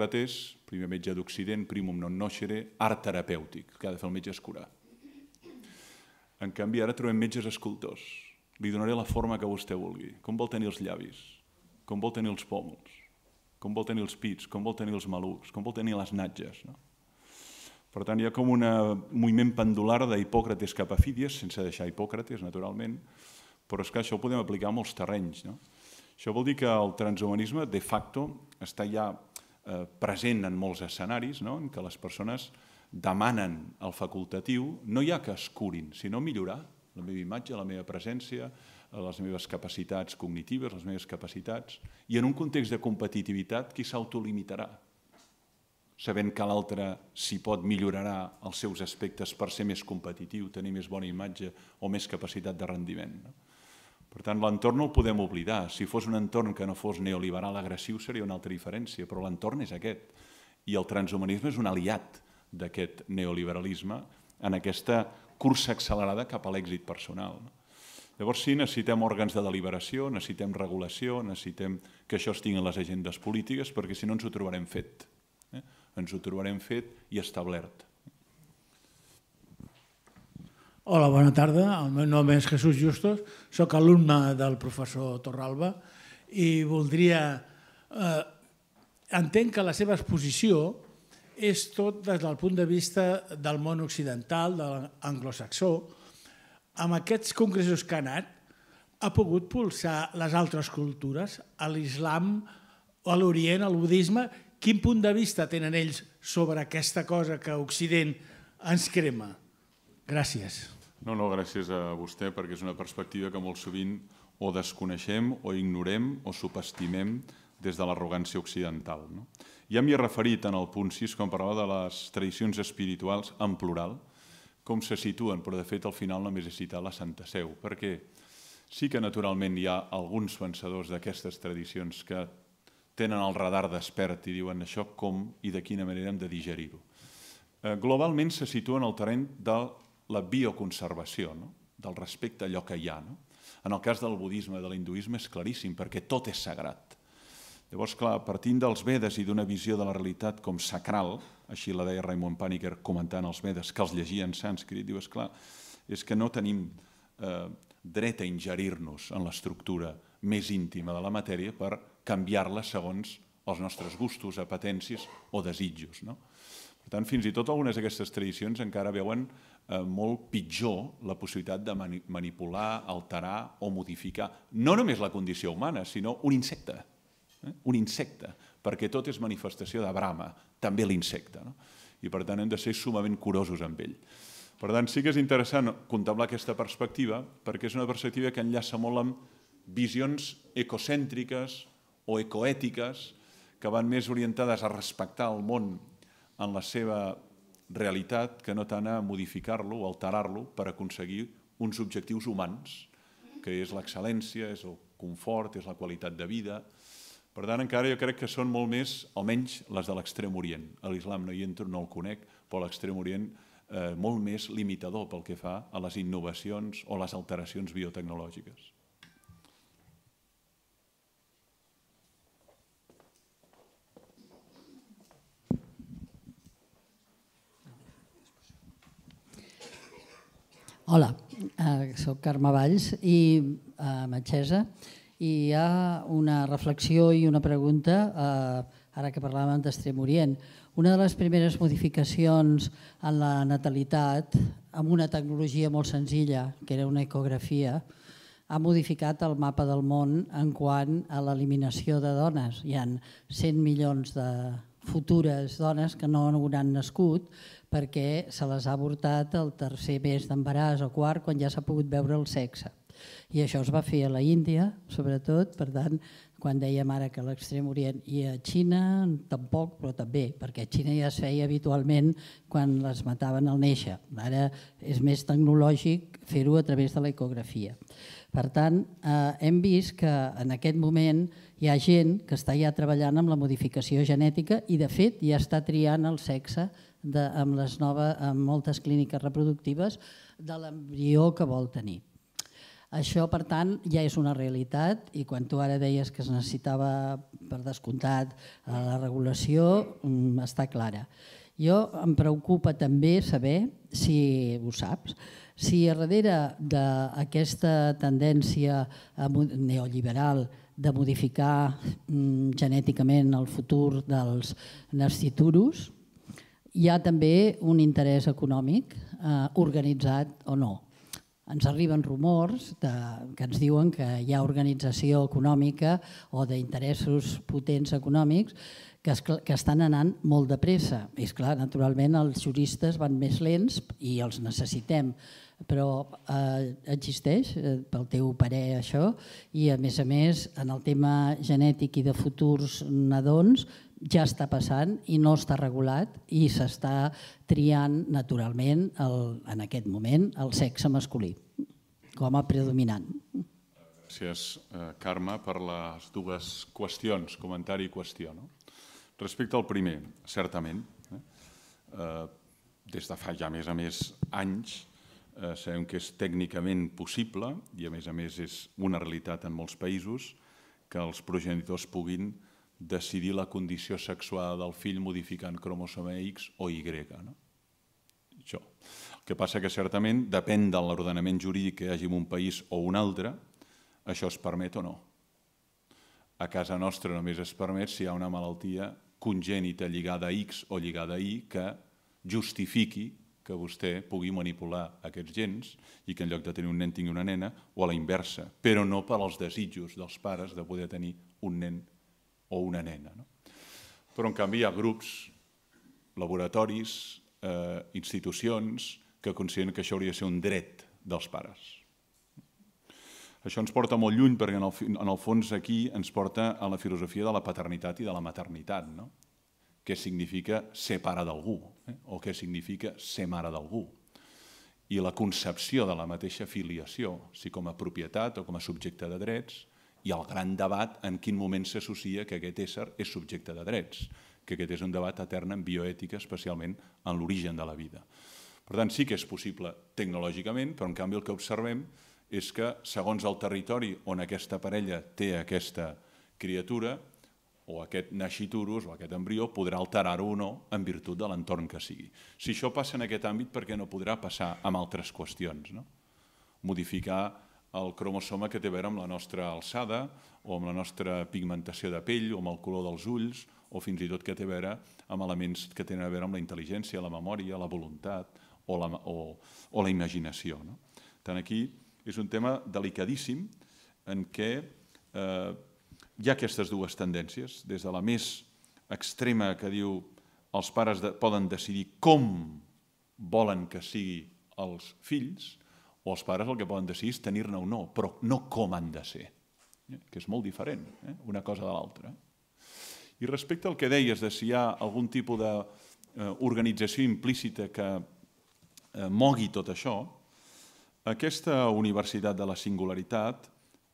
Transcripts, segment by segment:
Sòcrates, primer metge d'Occident, primum non nocere, art terapèutic, que ha de fer el metge escurar. En canvi, ara trobem metges escultors. Li donaré la forma que vostè vulgui. Com vol tenir els llavis? Com vol tenir els pòmuls? Com vol tenir els pits? Com vol tenir els malucs? Com vol tenir les natges? No? Per tant, hi ha com un moviment pendular d'Hipòcrates cap a Fídies, sense deixar Hipòcrates, naturalment, però és que això ho podem aplicar a molts terrenys. No? Això vol dir que el transhumanisme, de facto, està ja Eh, present en molts escenaris, no? en què les persones demanen al facultatiu no ja que es curin, sinó millorar la meva imatge, la meva presència, eh, les meves capacitats cognitives, les meves capacitats, i en un context de competitivitat qui s'autolimitarà, sabent que l'altre s'hi pot millorarà els seus aspectes per ser més competitiu, tenir més bona imatge o més capacitat de rendiment. No? Per tant, l'entorn no el podem oblidar. Si fos un entorn que no fos neoliberal agressiu seria una altra diferència, però l'entorn és aquest. I el transhumanisme és un aliat d'aquest neoliberalisme en aquesta cursa accelerada cap a l'èxit personal. Llavors sí, necessitem òrgans de deliberació, necessitem regulació, necessitem que això estigui en les agendes polítiques, perquè si no ens ho trobarem fet. Eh? Ens ho trobarem fet i establert. Hola, bona tarda. El meu nom és Jesús Justos, sóc alumne del professor Torralba i voldria... Eh, entenc que la seva exposició és tot des del punt de vista del món occidental, de l'anglosaxó. Amb aquests congressos que ha anat, ha pogut pulsar les altres cultures, a l'islam, a l'Orient, al budisme, quin punt de vista tenen ells sobre aquesta cosa que Occident ens crema? Gràcies. No, no, gràcies a vostè, perquè és una perspectiva que molt sovint o desconeixem, o ignorem, o subestimem des de l'arrogància occidental. No? Ja m'hi he referit en el punt 6, quan parlava de les tradicions espirituals en plural, com se situen, però de fet al final només he citat la Santa Seu, perquè sí que naturalment hi ha alguns pensadors d'aquestes tradicions que tenen el radar despert i diuen això com i de quina manera hem de digerir-ho. Eh, globalment se situa en el terreny del la bioconservació, no? del respecte a allò que hi ha. No? En el cas del budisme, i de l'hinduisme, és claríssim, perquè tot és sagrat. Llavors, clar, partint dels Vedes i d'una visió de la realitat com sacral, així la deia Raymond Paniker comentant els Vedes, que els llegia en sànscrit, diu, esclar, és que no tenim eh, dret a ingerir-nos en l'estructura més íntima de la matèria per canviar-la segons els nostres gustos, apetències o desitjos. No? Per tant, fins i tot algunes d'aquestes tradicions encara veuen Eh, molt pitjor la possibilitat de mani manipular, alterar o modificar no només la condició humana, sinó un insecte. Eh? Un insecte, perquè tot és manifestació de Brahma, també l'insecte. No? I per tant hem de ser sumament curosos amb ell. Per tant, sí que és interessant contemplar aquesta perspectiva, perquè és una perspectiva que enllaça molt amb visions ecocèntriques o ecoètiques que van més orientades a respectar el món en la seva realitat que no tant a modificar-lo o alterar-lo per aconseguir uns objectius humans, que és l'excel·lència, és el confort, és la qualitat de vida. Per tant, encara jo crec que són molt més, almenys les de l'extrem orient. A l'islam no hi entro, no el conec, però l'extrem orient eh, molt més limitador pel que fa a les innovacions o les alteracions biotecnològiques. Hola, eh, sóc Carme Valls i eh, metgessa i hi ha una reflexió i una pregunta eh, ara que parlàvem d'Extrem Orient. Una de les primeres modificacions en la natalitat amb una tecnologia molt senzilla, que era una ecografia, ha modificat el mapa del món en quant a l'eliminació de dones. Hi han 100 milions de, futures dones que no hauran nascut perquè se les ha avortat el tercer mes d'embaràs o quart quan ja s'ha pogut veure el sexe. I això es va fer a la Índia, sobretot, per tant, quan dèiem ara que a l'extrem orient i a Xina tampoc, però també, perquè a Xina ja es feia habitualment quan les mataven al néixer. Ara és més tecnològic fer-ho a través de la ecografia. Per tant, eh, hem vist que en aquest moment hi ha gent que està ja treballant amb la modificació genètica i de fet ja està triant el sexe de, amb les noves, amb moltes clíniques reproductives de l'embrió que vol tenir. Això, per tant, ja és una realitat i quan tu ara deies que es necessitava, per descomptat, eh, la regulació, mm, està clara. Jo em preocupa també saber, si ho saps, si a darrere d'aquesta tendència neoliberal de modificar mm, genèticament el futur dels nasciturus, hi ha també un interès econòmic eh, organitzat o no. Ens arriben rumors de, que ens diuen que hi ha organització econòmica o d'interessos potents econòmics que, es, que estan anant molt de pressa. És clar, naturalment, els juristes van més lents i els necessitem, però eh, existeix eh, pel teu parer això i a més a més en el tema genètic i de futurs nadons ja està passant i no està regulat i s'està triant naturalment el, en aquest moment el sexe masculí com a predominant. Gràcies, eh, Carme, per les dues qüestions, comentari i qüestió. No? Respecte al primer, certament, eh, eh des de fa ja més a més anys, Eh, sabem que és tècnicament possible i a més a més és una realitat en molts països que els progenitors puguin decidir la condició sexual del fill modificant cromosoma X o Y. No? Això. El que passa que certament depèn de l'ordenament jurídic que hi hagi en un país o un altre, això es permet o no. A casa nostra només es permet si hi ha una malaltia congènita lligada a X o lligada a Y que justifiqui que vostè pugui manipular aquests gens i que en lloc de tenir un nen tingui una nena, o a la inversa, però no per als desitjos dels pares de poder tenir un nen o una nena. No? Però, en canvi, hi ha grups, laboratoris, eh, institucions que consideren que això hauria de ser un dret dels pares. Això ens porta molt lluny perquè en el, en el fons aquí ens porta a la filosofia de la paternitat i de la maternitat. No? què significa ser pare d'algú eh? o què significa ser mare d'algú. I la concepció de la mateixa filiació, si com a propietat o com a subjecte de drets, i el gran debat en quin moment s'associa que aquest ésser és subjecte de drets, que aquest és un debat etern en bioètica, especialment en l'origen de la vida. Per tant, sí que és possible tecnològicament, però en canvi el que observem és que segons el territori on aquesta parella té aquesta criatura, o aquest naixiturus o aquest embrió podrà alterar-ho o no en virtut de l'entorn que sigui. Si això passa en aquest àmbit, per què no podrà passar amb altres qüestions? No? Modificar el cromosoma que té a veure amb la nostra alçada o amb la nostra pigmentació de pell o amb el color dels ulls o fins i tot que té a veure amb elements que tenen a veure amb la intel·ligència, la memòria, la voluntat o la, o, o la imaginació. No? Tant aquí és un tema delicadíssim en què eh, hi ha aquestes dues tendències, des de la més extrema que diu els pares de, poden decidir com volen que sigui els fills, o els pares el que poden decidir és tenir-ne o no, però no com han de ser, eh? que és molt diferent, eh? una cosa de l'altra. I respecte al que deies de si hi ha algun tipus d'organització eh, implícita que eh, mogui tot això, aquesta Universitat de la Singularitat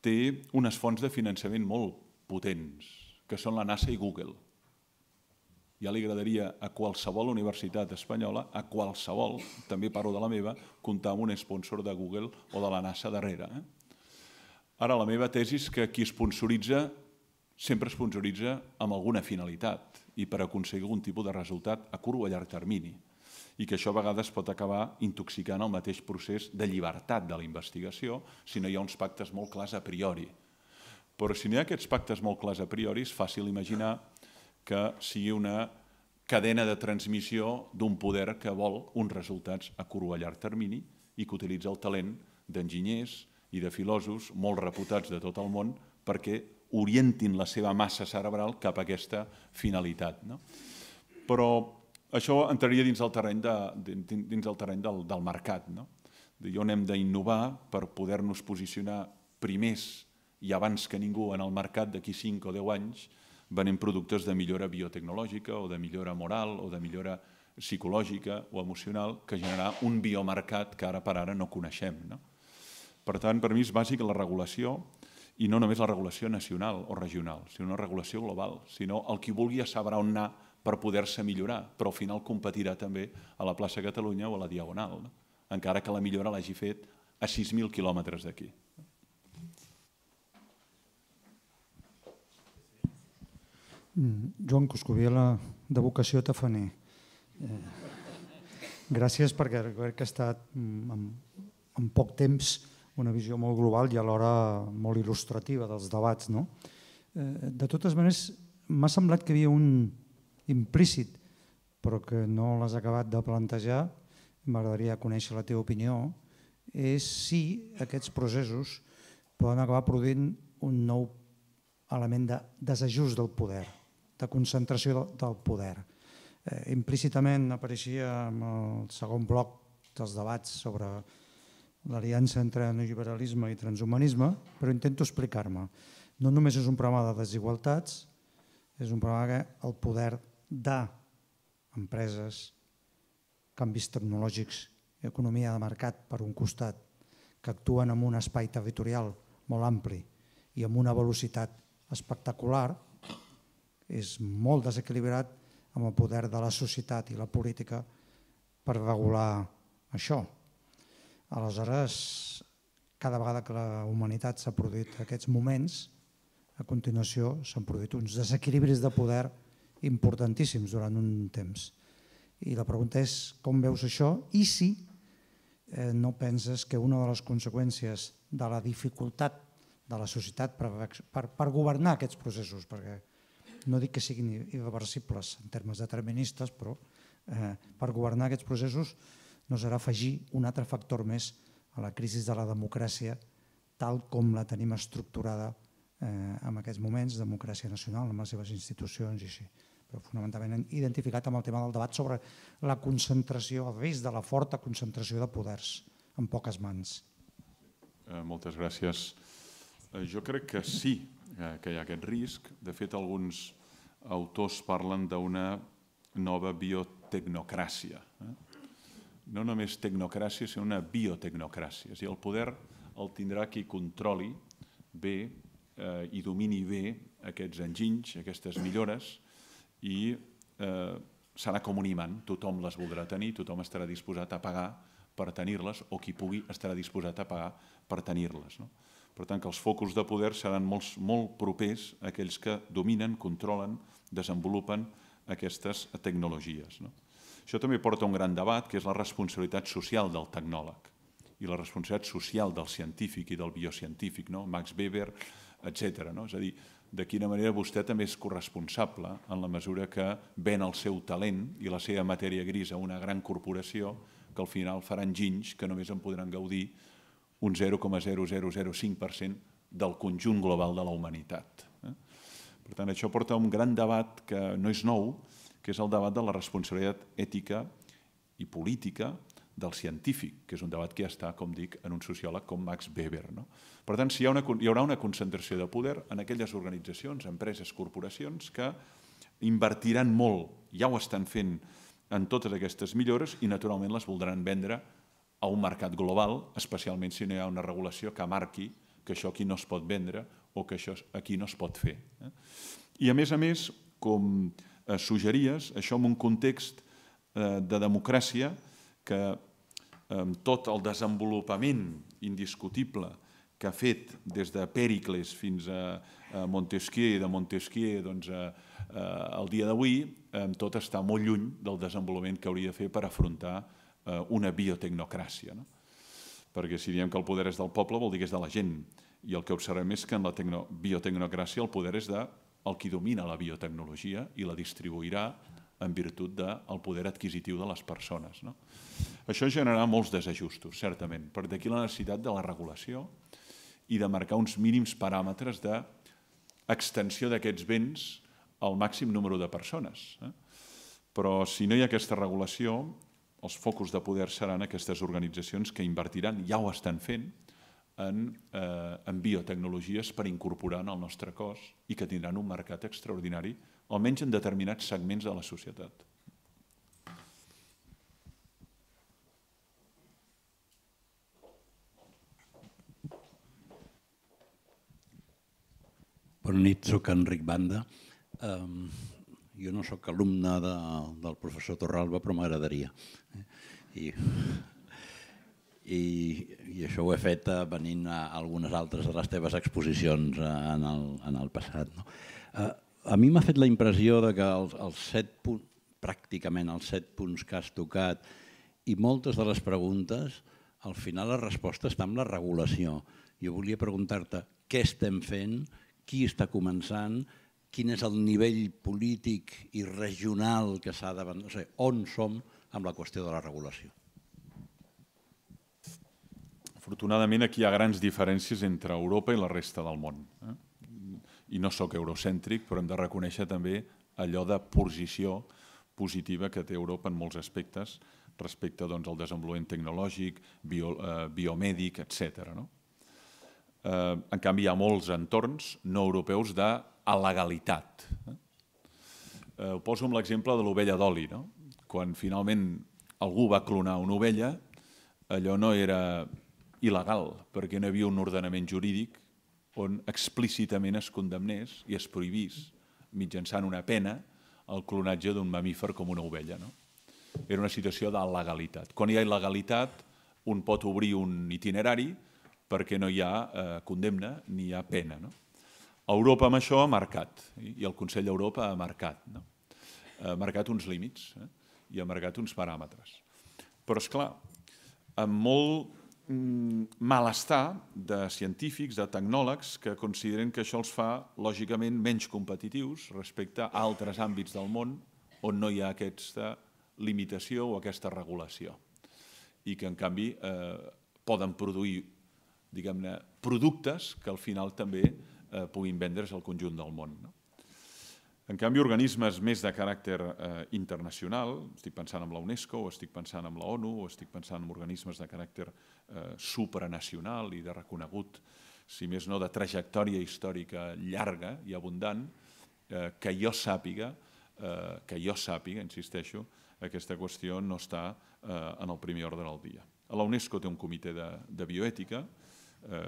té unes fonts de finançament molt potents, que són la NASA i Google. Ja li agradaria a qualsevol universitat espanyola, a qualsevol, també parlo de la meva, comptar amb un sponsor de Google o de la NASA darrere. Eh? Ara, la meva tesi és que qui sponsoritza sempre sponsoritza amb alguna finalitat i per aconseguir algun tipus de resultat a curt o a llarg termini i que això a vegades pot acabar intoxicant el mateix procés de llibertat de la investigació si no hi ha uns pactes molt clars a priori. Però si no hi ha aquests pactes molt clars a priori, és fàcil imaginar que sigui una cadena de transmissió d'un poder que vol uns resultats a curt o a llarg termini i que utilitza el talent d'enginyers i de filòsofs molt reputats de tot el món perquè orientin la seva massa cerebral cap a aquesta finalitat. No? Però això entraria dins el terreny, de, dins el terreny del, del mercat. No? on hem d'innovar per poder-nos posicionar primers i abans que ningú en el mercat d'aquí 5 o 10 anys venem productes de millora biotecnològica o de millora moral o de millora psicològica o emocional que generarà un biomercat que ara per ara no coneixem. No? Per tant, per mi és bàsic la regulació i no només la regulació nacional o regional, sinó una regulació global, sinó el qui vulgui ja sabrà on anar per poder-se millorar, però al final competirà també a la plaça Catalunya o a la Diagonal, no? encara que la millora l'hagi fet a 6.000 quilòmetres d'aquí. Mm, Joan Coscubiela, de vocació tafaner. Eh, gràcies perquè crec que ha estat mm, en, poc temps una visió molt global i alhora molt il·lustrativa dels debats. No? Eh, de totes maneres, m'ha semblat que hi havia un implícit, però que no l'has acabat de plantejar, m'agradaria conèixer la teva opinió, és si aquests processos poden acabar produint un nou element de desajust del poder de concentració del poder. Eh, implícitament apareixia en el segon bloc dels debats sobre l'aliança entre neoliberalisme i transhumanisme, però intento explicar-me. No només és un problema de desigualtats, és un problema que el poder d'empreses, canvis tecnològics i economia de mercat per un costat, que actuen en un espai territorial molt ampli i amb una velocitat espectacular, és molt desequilibrat amb el poder de la societat i la política per regular això. Aleshores, cada vegada que la humanitat s'ha produït aquests moments, a continuació s'han produït uns desequilibris de poder importantíssims durant un temps. I la pregunta és com veus això i si eh, no penses que una de les conseqüències de la dificultat de la societat per, per, per governar aquests processos, perquè no dic que siguin irreversibles en termes deterministes, però eh, per governar aquests processos no serà afegir un altre factor més a la crisi de la democràcia tal com la tenim estructurada eh, en aquests moments, democràcia nacional, amb les seves institucions i així però fonamentalment identificat amb el tema del debat sobre la concentració, el risc de la forta concentració de poders en poques mans. Eh, moltes gràcies. Eh, jo crec que sí Eh, que hi ha aquest risc. De fet, alguns autors parlen d'una nova biotecnocràcia. Eh? No només tecnocràcia, sinó una biotecnocràcia. És a dir, el poder el tindrà qui controli bé eh, i domini bé aquests enginys, aquestes millores, i eh, serà com un imant. Tothom les voldrà tenir, tothom estarà disposat a pagar per tenir-les o qui pugui estarà disposat a pagar per tenir-les. No? Per tant, que els focus de poder seran molt, molt propers a aquells que dominen, controlen, desenvolupen aquestes tecnologies. No? Això també porta un gran debat, que és la responsabilitat social del tecnòleg i la responsabilitat social del científic i del biocientífic, no? Max Weber, etc. No? És a dir, de quina manera vostè també és corresponsable en la mesura que ven el seu talent i la seva matèria grisa a una gran corporació que al final faran ginys que només en podran gaudir un 0,0005% del conjunt global de la humanitat. Eh? Per tant, això porta a un gran debat que no és nou, que és el debat de la responsabilitat ètica i política del científic, que és un debat que ja està, com dic, en un sociòleg com Max Weber. No? Per tant, si hi, ha una, hi haurà una concentració de poder en aquelles organitzacions, empreses, corporacions que invertiran molt, ja ho estan fent en totes aquestes millores i naturalment les voldran vendre a un mercat global, especialment si no hi ha una regulació que marqui que això aquí no es pot vendre o que això aquí no es pot fer. Eh? I a més a més, com eh, suggeries, això en un context eh, de democràcia que amb tot el desenvolupament indiscutible que ha fet des de Pèricles fins a Montesquieu i de Montesquieu doncs, al dia d'avui, tot està molt lluny del desenvolupament que hauria de fer per afrontar Eh, una biotecnocràcia. No? Perquè si diem que el poder és del poble vol dir que és de la gent. I el que observem és que en la tecno biotecnocràcia el poder és de el qui domina la biotecnologia i la distribuirà en virtut del poder adquisitiu de les persones. No? Això generarà molts desajustos, certament, per d'aquí la necessitat de la regulació i de marcar uns mínims paràmetres d'extensió d'aquests béns al màxim número de persones. Eh? Però si no hi ha aquesta regulació, els focus de poder seran aquestes organitzacions que invertiran, ja ho estan fent, en, eh, en biotecnologies per incorporar en el nostre cos i que tindran un mercat extraordinari, almenys en determinats segments de la societat. Bona nit, sóc Enric Banda. Jo no sóc alumne de, del professor Torralba, però m'agradaria. Eh? I, i, I això ho he fet eh, venint a algunes altres de les teves exposicions eh, en el, en el passat. No? A mi m'ha fet la impressió de que els, els set punts, pràcticament els set punts que has tocat i moltes de les preguntes, al final la resposta està amb la regulació. Jo volia preguntar-te què estem fent, qui està començant, quin és el nivell polític i regional que s'ha d'abandonar, o sigui, on som amb la qüestió de la regulació? Afortunadament, aquí hi ha grans diferències entre Europa i la resta del món. Eh? I no sóc eurocèntric, però hem de reconèixer també allò de posició positiva que té Europa en molts aspectes respecte doncs, al desenvolupament tecnològic, bio, eh, biomèdic, etc. No? Eh, en canvi, hi ha molts entorns no europeus de a legalitat. Eh, ho poso amb l'exemple de l'ovella d'oli. No? Quan finalment algú va clonar una ovella, allò no era il·legal, perquè no hi havia un ordenament jurídic on explícitament es condemnés i es prohibís mitjançant una pena el clonatge d'un mamífer com una ovella. No? Era una situació de legalitat. Quan hi ha il·legalitat, un pot obrir un itinerari perquè no hi ha eh, condemna ni hi ha pena. No? Europa amb això ha marcat, i el Consell d'Europa ha marcat, no? ha marcat uns límits eh? i ha marcat uns paràmetres. Però, és clar, amb molt mm, malestar de científics, de tecnòlegs, que consideren que això els fa lògicament menys competitius respecte a altres àmbits del món on no hi ha aquesta limitació o aquesta regulació i que en canvi eh, poden produir diguem-ne productes que al final també Eh, puguin vendre's al conjunt del món. No? En canvi, organismes més de caràcter eh, internacional, estic pensant en la UNESCO, o estic pensant en la ONU, o estic pensant en organismes de caràcter eh, supranacional i de reconegut, si més no, de trajectòria històrica llarga i abundant, eh, que jo sàpiga, eh, que jo sàpiga, insisteixo, aquesta qüestió no està eh, en el primer ordre del dia. A la UNESCO té un comitè de, de bioètica, eh,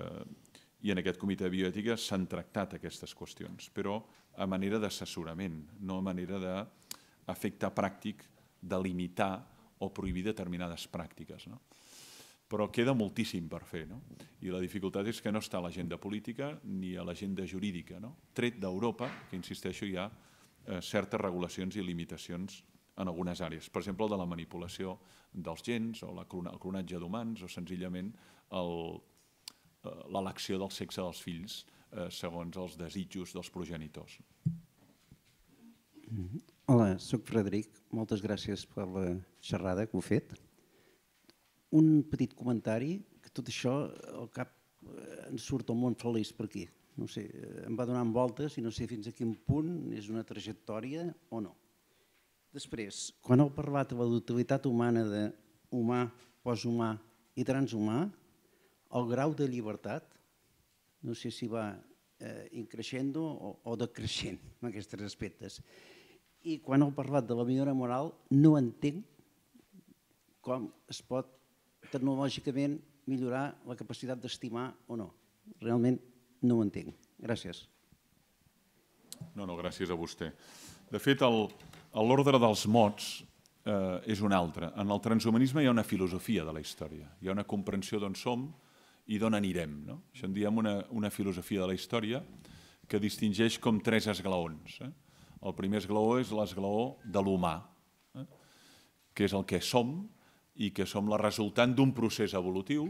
i en aquest comitè de bioètica s'han tractat aquestes qüestions, però a manera d'assessorament, no a manera d'efecte pràctic de limitar o prohibir determinades pràctiques. No? Però queda moltíssim per fer, no? i la dificultat és que no està a l'agenda política ni a l'agenda jurídica, no? tret d'Europa, que insisteixo hi ha eh, certes regulacions i limitacions en algunes àrees, per exemple, el de la manipulació dels gens o la, el clonatge d'humans o senzillament el, l'elecció del sexe dels fills eh, segons els desitjos dels progenitors. Mm-hmm. Hola, sóc Frederic. Moltes gràcies per la xerrada que heu fet. Un petit comentari, que tot això al cap eh, ens surt el món feliç per aquí. No sé, eh, em va donant voltes i no sé fins a quin punt és una trajectòria o no. Després, quan heu parlat de la d'utilitat humana de humà, poshumà i transhumà, el grau de llibertat, no sé si va eh, increixendo o, o decreixent en aquests aspectes. I quan heu parlat de la millora moral, no entenc com es pot tecnològicament millorar la capacitat d'estimar o no. Realment no ho entenc. Gràcies. No, no, gràcies a vostè. De fet, l'ordre dels mots eh, és un altre. En el transhumanisme hi ha una filosofia de la història, hi ha una comprensió d'on som, i d'on anirem. No? Això en diem una, una filosofia de la història que distingeix com tres esglaons. Eh? El primer esglaó és l'esglaó de l'humà, eh? que és el que som i que som la resultant d'un procés evolutiu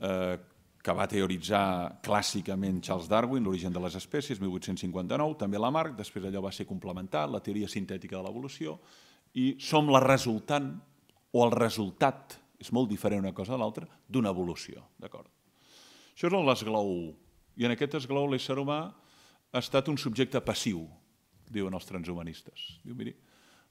eh, que va teoritzar clàssicament Charles Darwin, l'origen de les espècies, 1859, també Lamarck, després allò va ser complementat, la teoria sintètica de l'evolució, i som la resultant o el resultat és molt diferent una cosa a l'altra, d'una evolució. D'acord? Això és l'esglaó 1. I en aquest esglaó l'ésser humà ha estat un subjecte passiu, diuen els transhumanistes. Diu, miri,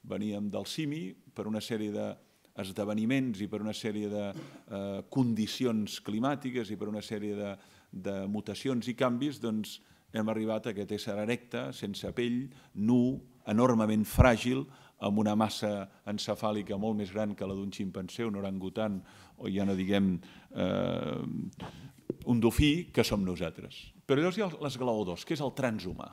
veníem del simi per una sèrie d'esdeveniments i per una sèrie de eh, condicions climàtiques i per una sèrie de, de mutacions i canvis, doncs hem arribat a aquest ésser erecte, sense pell, nu, enormement fràgil, amb una massa encefàlica molt més gran que la d'un ximpancé, un orangutan, o ja no diguem eh, un dofí, que som nosaltres. Però llavors hi ha l'esglaó que és el transhumà.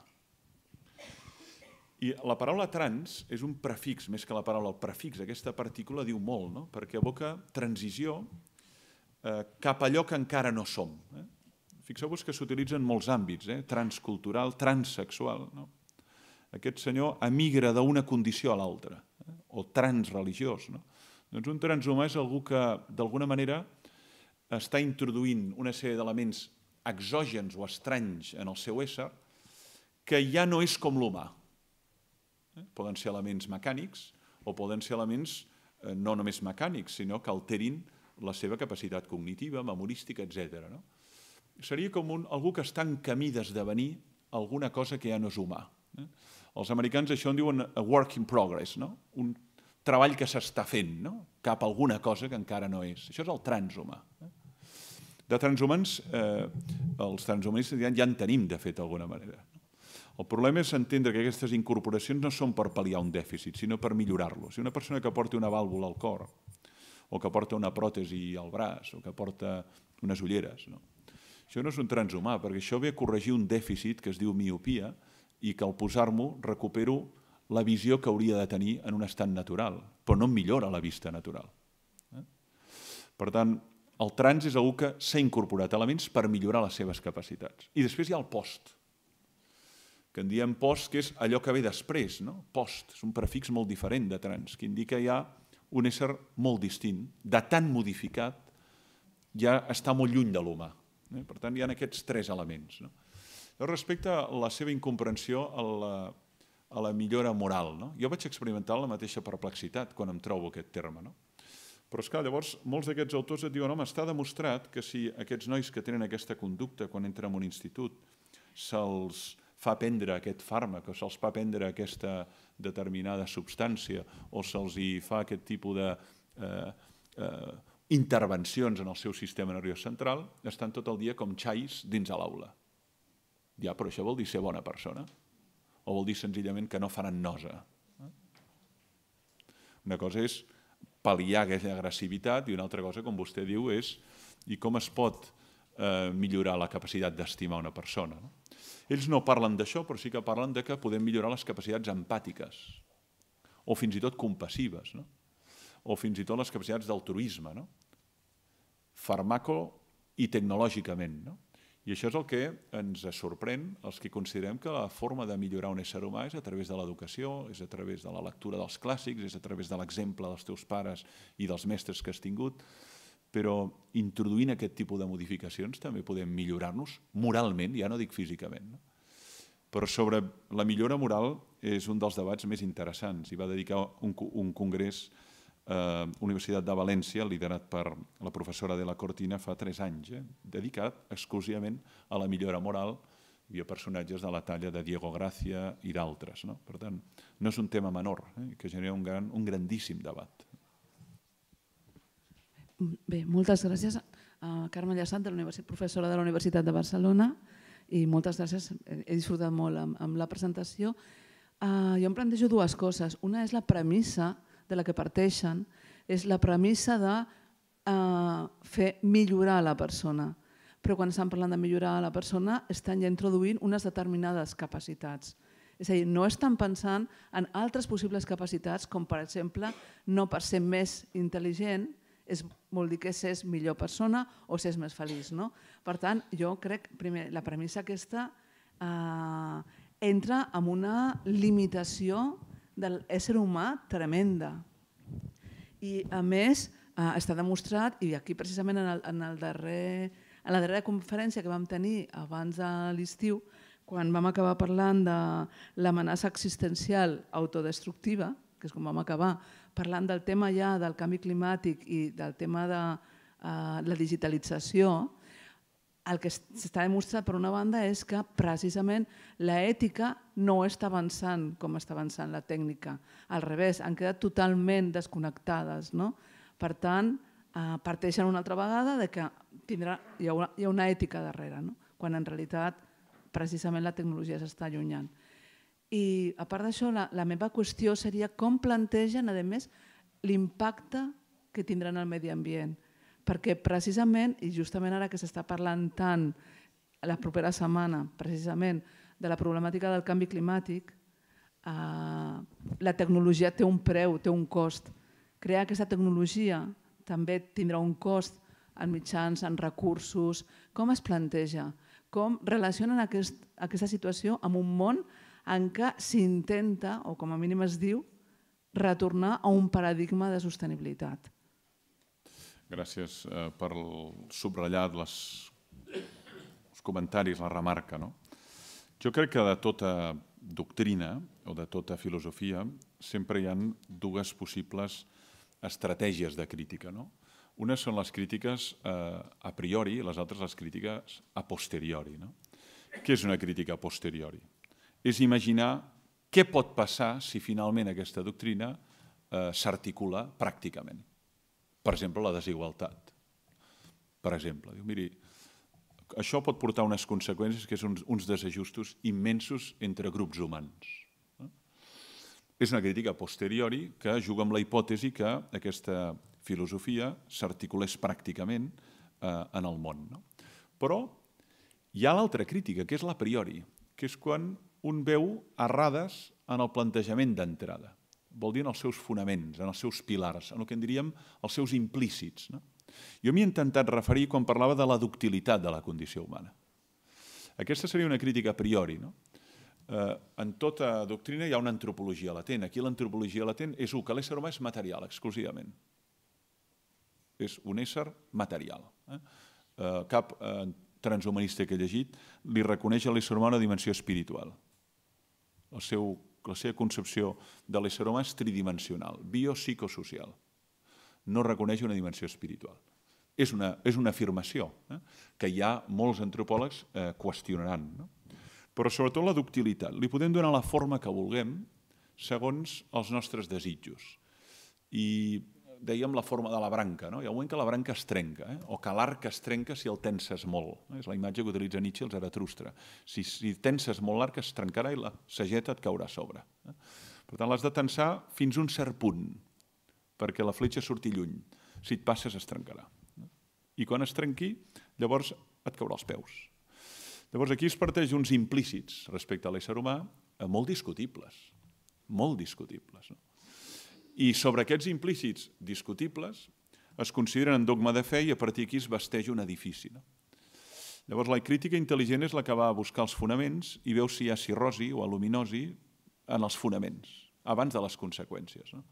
I la paraula trans és un prefix, més que la paraula, el prefix, aquesta partícula diu molt, no? perquè evoca transició eh, cap a allò que encara no som. Eh? Fixeu-vos que s'utilitza en molts àmbits, eh? transcultural, transsexual. No? aquest senyor emigra d'una condició a l'altra, eh? o transreligiós. No? Doncs un transhumà és algú que, d'alguna manera, està introduint una sèrie d'elements exògens o estranys en el seu ésser que ja no és com l'humà. Eh? Poden ser elements mecànics o poden ser elements eh, no només mecànics, sinó que alterin la seva capacitat cognitiva, memorística, etc. No? Seria com un, algú que està en camí d'esdevenir alguna cosa que ja no és humà. Eh? Els americans això en diuen a work in progress, no? un treball que s'està fent, no? cap a alguna cosa que encara no és. Això és el transhumà. Eh? De transhumans, eh, els transhumanistes ja, ja en tenim, de fet, d'alguna manera. El problema és entendre que aquestes incorporacions no són per pal·liar un dèficit, sinó per millorar-lo. Si una persona que porti una vàlvula al cor, o que porta una pròtesi al braç, o que porta unes ulleres, no? Això no és un transhumà, perquè això ve a corregir un dèficit que es diu miopia, i que al posar-m'ho recupero la visió que hauria de tenir en un estat natural, però no em millora la vista natural. Eh? Per tant, el trans és algú que s'ha incorporat elements per millorar les seves capacitats. I després hi ha el post, que en diem post, que és allò que ve després. No? Post és un prefix molt diferent de trans, que indica ja un ésser molt distint, de tan modificat, ja està molt lluny de l'humà. Eh? Per tant, hi ha aquests tres elements. No? Respecte a la seva incomprensió a la, a la millora moral, no? jo vaig experimentar la mateixa perplexitat quan em trobo aquest terme. No? Però és clar, llavors, molts d'aquests autors et diuen home, està demostrat que si aquests nois que tenen aquesta conducta quan entren en un institut se'ls fa prendre aquest fàrmac o se'ls fa prendre aquesta determinada substància o se'ls hi fa aquest tipus de eh, eh, intervencions en el seu sistema nerviós central, estan tot el dia com xais dins a l'aula. Ja, però això vol dir ser bona persona? O vol dir senzillament que no faran nosa? Una cosa és pal·liar aquella agressivitat i una altra cosa, com vostè diu, és i com es pot eh, millorar la capacitat d'estimar una persona. Ells no parlen d'això, però sí que parlen de que podem millorar les capacitats empàtiques o fins i tot compassives, no? o fins i tot les capacitats d'altruisme, no? farmaco i tecnològicament. No? I això és el que ens sorprèn els que considerem que la forma de millorar un ésser humà és a través de l'educació, és a través de la lectura dels clàssics, és a través de l'exemple dels teus pares i dels mestres que has tingut, però introduint aquest tipus de modificacions també podem millorar-nos moralment, ja no dic físicament. No? Però sobre la millora moral és un dels debats més interessants. Hi va dedicar un, un congrés eh, Universitat de València, liderat per la professora de la Cortina fa tres anys, eh, dedicat exclusivament a la millora moral. i a personatges de la talla de Diego Gracia i d'altres. No? Per tant, no és un tema menor, eh, que genera un, gran, un grandíssim debat. Bé, moltes gràcies a Carme Llassant, de la Universitat, professora de la Universitat de Barcelona, i moltes gràcies, eh, he disfrutat molt amb, amb la presentació. Uh, jo em plantejo dues coses. Una és la premissa, que de la que parteixen és la premissa de eh, fer millorar la persona. Però quan estan parlant de millorar la persona, estan ja introduint unes determinades capacitats. És a dir, no estan pensant en altres possibles capacitats, com per exemple, no per ser més intel·ligent, és, vol dir que s'és millor persona o s'és més feliç. No? Per tant, jo crec, primer, la premissa aquesta eh, entra en una limitació de l'ésser humà tremenda. I, a més, eh, està demostrat, i aquí precisament en, el, en, el darrer, en la darrera conferència que vam tenir abans de l'estiu, quan vam acabar parlant de l'amenaça existencial autodestructiva, que és com vam acabar, parlant del tema ja del canvi climàtic i del tema de eh, la digitalització, el que s'està demostrant per una banda és que precisament la ètica no està avançant com està avançant la tècnica. Al revés, han quedat totalment desconnectades. No? Per tant, eh, parteixen una altra vegada de que tindrà, hi, ha una, hi ha una ètica darrere, no? quan en realitat precisament la tecnologia s'està allunyant. I a part d'això, la, la meva qüestió seria com plantegen, a més, l'impacte que tindran al medi ambient perquè precisament, i justament ara que s'està parlant tant la propera setmana, precisament, de la problemàtica del canvi climàtic, eh, la tecnologia té un preu, té un cost. Crear aquesta tecnologia també tindrà un cost en mitjans, en recursos, com es planteja, com relacionen aquest, aquesta situació amb un món en què s'intenta, o com a mínim es diu, retornar a un paradigma de sostenibilitat. Gràcies eh, per subratllar les, els comentaris, la remarca. No? Jo crec que de tota doctrina o de tota filosofia sempre hi han dues possibles estratègies de crítica. No? Unes són les crítiques eh, a priori i les altres les crítiques a posteriori. No? Què és una crítica a posteriori? És imaginar què pot passar si finalment aquesta doctrina eh, s'articula pràcticament per exemple, la desigualtat. Per exemple, diu, miri, això pot portar unes conseqüències que són uns desajustos immensos entre grups humans. Eh? És una crítica posteriori que juga amb la hipòtesi que aquesta filosofia s'articulés pràcticament eh, en el món. No? Però hi ha l'altra crítica, que és l'a priori, que és quan un veu errades en el plantejament d'entrada vol dir en els seus fonaments, en els seus pilars, en el que en diríem els seus implícits. No? Jo m'hi he intentat referir quan parlava de la ductilitat de la condició humana. Aquesta seria una crítica a priori. No? Eh, en tota doctrina hi ha una antropologia latent. Aquí l'antropologia latent és un, que l'ésser humà és material exclusivament. És un ésser material. Eh? Eh, cap eh, transhumanista que he llegit li reconeix a l'ésser humà una dimensió espiritual. El seu la seva concepció de l'ésser humà és tridimensional, biopsicosocial. No reconeix una dimensió espiritual. És una, és una afirmació eh? que ja molts antropòlegs eh, qüestionaran. No? Però sobretot la ductilitat. Li podem donar la forma que vulguem segons els nostres desitjos. I dèiem la forma de la branca. No? Hi ha un moment que la branca es trenca, eh? o que l'arc es trenca si el tenses molt. No? És la imatge que utilitza Nietzsche el Zaratustra. Si, si tenses molt l'arc es trencarà i la sageta et caurà a sobre. Eh? Per tant, l'has de tensar fins a un cert punt, perquè la fletxa surti lluny. Si et passes es trencarà. Eh? I quan es trenqui, llavors et caurà als peus. Llavors aquí es parteix uns implícits respecte a l'ésser humà eh, molt discutibles, molt discutibles. No? I sobre aquests implícits discutibles es consideren dogma de fe i a partir d'aquí es vesteix un edifici. No? Llavors, la crítica intel·ligent és la que va a buscar els fonaments i veu si hi ha cirrosi o aluminosi en els fonaments, abans de les conseqüències. No?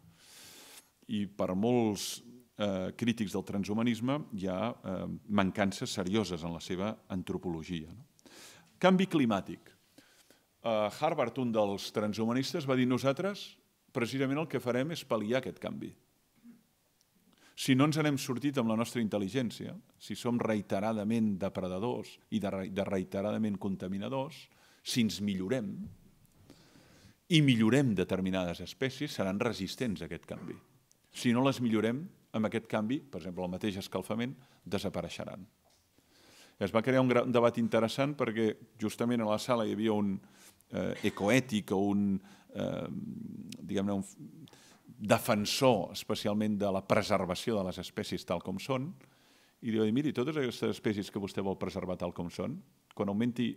I per molts eh, crítics del transhumanisme hi ha eh, mancances serioses en la seva antropologia. No? Canvi climàtic. Eh, Harvard, un dels transhumanistes, va dir nosaltres precisament el que farem és pal·liar aquest canvi. Si no ens n'hem sortit amb la nostra intel·ligència, si som reiteradament depredadors i de, reiteradament contaminadors, si ens millorem i millorem determinades espècies, seran resistents a aquest canvi. Si no les millorem, amb aquest canvi, per exemple, el mateix escalfament, desapareixeran. Es va crear un debat interessant perquè justament a la sala hi havia un, Eh, ecoètic o un, eh, diguem-ne, un defensor especialment de la preservació de les espècies tal com són, i diu, miri, totes aquestes espècies que vostè vol preservar tal com són, quan augmenti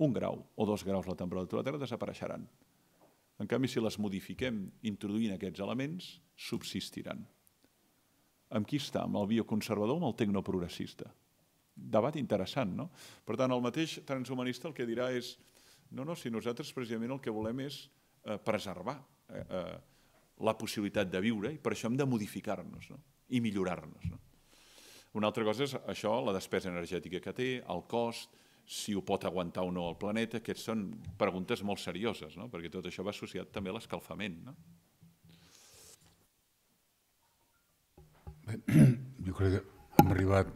un grau o dos graus la temperatura de la Terra, desapareixeran. En canvi, si les modifiquem introduint aquests elements, subsistiran. Amb qui està? Amb el bioconservador o amb el tecnoprogressista? Debat interessant, no? Per tant, el mateix transhumanista el que dirà és no, no, si nosaltres precisament el que volem és eh, preservar eh, eh, la possibilitat de viure i per això hem de modificar-nos no? i millorar-nos. No? Una altra cosa és això, la despesa energètica que té, el cost, si ho pot aguantar o no el planeta, aquestes són preguntes molt serioses, no? perquè tot això va associat també a l'escalfament. No? jo crec que hem arribat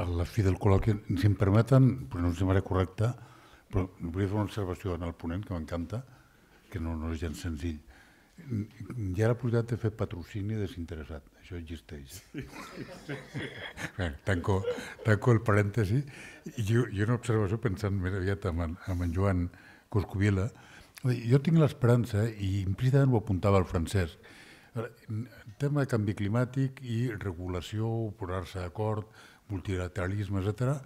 a la fi del col·loqui. Si em permeten, però doncs, no em sembla correcte, però volia fer una observació en el ponent, que m'encanta, que no, no és gens senzill. Hi ha la possibilitat de fer patrocini desinteressat, això existeix. Eh? Sí, sí, sí. tanco, tanco el parèntesi i, jo, no una observació pensant més aviat amb en, amb en Joan Coscubiela. Jo tinc l'esperança, i implícitament ho apuntava el francès, el tema de canvi climàtic i regulació, posar-se d'acord, multilateralisme, etcètera,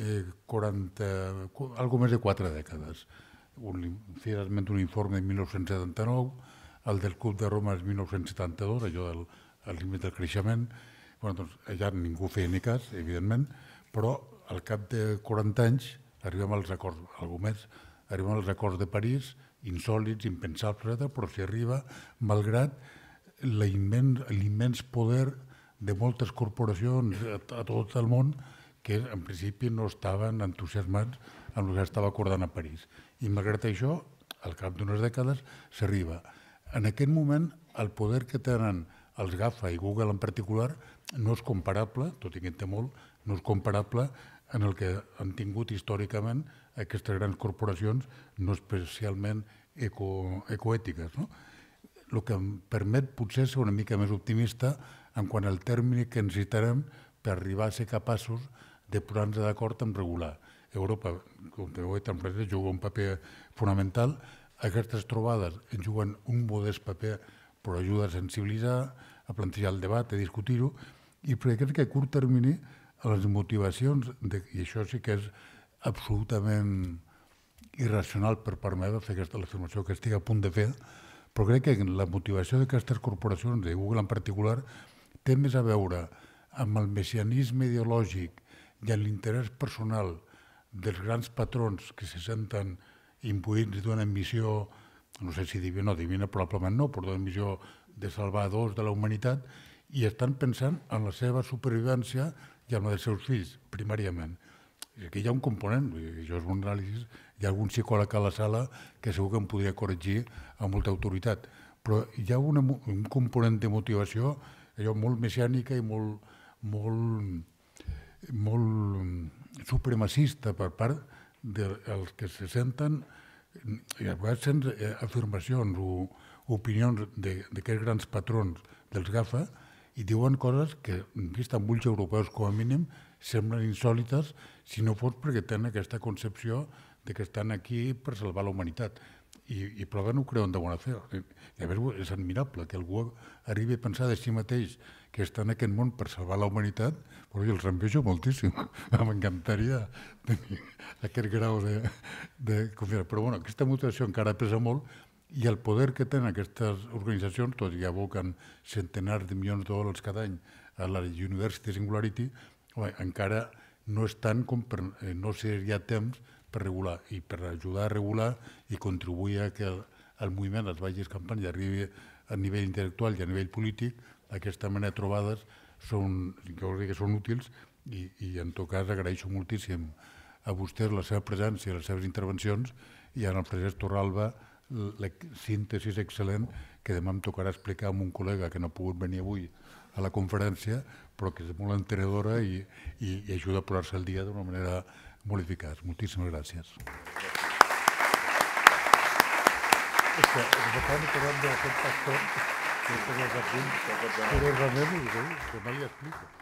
eh, 40, algo més de quatre dècades. Un, finalment un informe de 1979, el del Club de Roma és 1972, allò del el límit del creixement. Bueno, doncs, allà ningú feia ni cas, evidentment, però al cap de 40 anys arribem als acords, algú més, arribem als acords de París, insòlids, impensables, però s'hi arriba malgrat l'immens poder de moltes corporacions a, a tot el món que en principi no estaven entusiasmats amb el que estava acordant a París. I malgrat això, al cap d'unes dècades, s'arriba. En aquest moment, el poder que tenen els GAFA i Google en particular no és comparable, tot i que en té molt, no és comparable en el que han tingut històricament aquestes grans corporacions no especialment eco, ecoètiques. No? El que em permet potser ser una mica més optimista en quant al termini que necessitarem per arribar a ser capaços de posar-nos d'acord en regular. Europa, com també ho he dit, juga un paper fonamental. Aquestes trobades en juguen un modest paper, però ajuda a sensibilitzar, a plantejar el debat, a discutir-ho, i crec que a curt termini les motivacions, de, i això sí que és absolutament irracional per part meva fer aquesta afirmació que estic a punt de fer, però crec que la motivació d'aquestes corporacions, de Google en particular, té més a veure amb el messianisme ideològic i en l'interès personal dels grans patrons que se senten imbuïts d'una missió, no sé si divina, no, divina probablement no, però d'una missió de salvadors de la humanitat, i estan pensant en la seva supervivència i en la dels seus fills, primàriament. I aquí hi ha un component, això és un anàlisi, hi ha algun psicòleg a la sala que segur que em podria corregir amb molta autoritat, però hi ha una, un component de motivació allò molt messiànica i molt, molt molt supremacista per part dels que se senten i eh, a vegades sent eh, afirmacions o opinions d'aquests grans patrons dels GAFA i diuen coses que, vist amb ulls europeus com a mínim, semblen insòlites si no fos perquè tenen aquesta concepció de que estan aquí per salvar la humanitat. I, i però que no ho creuen de bona fe. I a veure, és admirable que algú arribi a pensar de si mateix que està en aquest món per salvar la humanitat però jo els envejo moltíssim. M'encantaria tenir aquest grau de, de confiança. Però bueno, aquesta mutació encara pesa molt i el poder que tenen aquestes organitzacions, tot i que aboquen centenars de milions de dòlars cada any a la University Singularity, home, encara no és tant com per, eh, no seria temps per regular i per ajudar a regular i contribuir a que el, el moviment es vagi escampant i arribi a nivell intel·lectual i a nivell polític aquesta manera de trobades són, que crec que són útils i, i en tot cas agraeixo moltíssim a vostès la seva presència i les seves intervencions i en el Francesc Torralba la síntesi excel·lent que demà em tocarà explicar amb un col·lega que no ha pogut venir avui a la conferència, però que és molt entenedora i, i, i ajuda a posar-se el dia d'una manera molt eficaç. Moltíssimes gràcies. És que, és que, és que, és que, és que, és que, Muchas gracias a ti. Muchas gracias.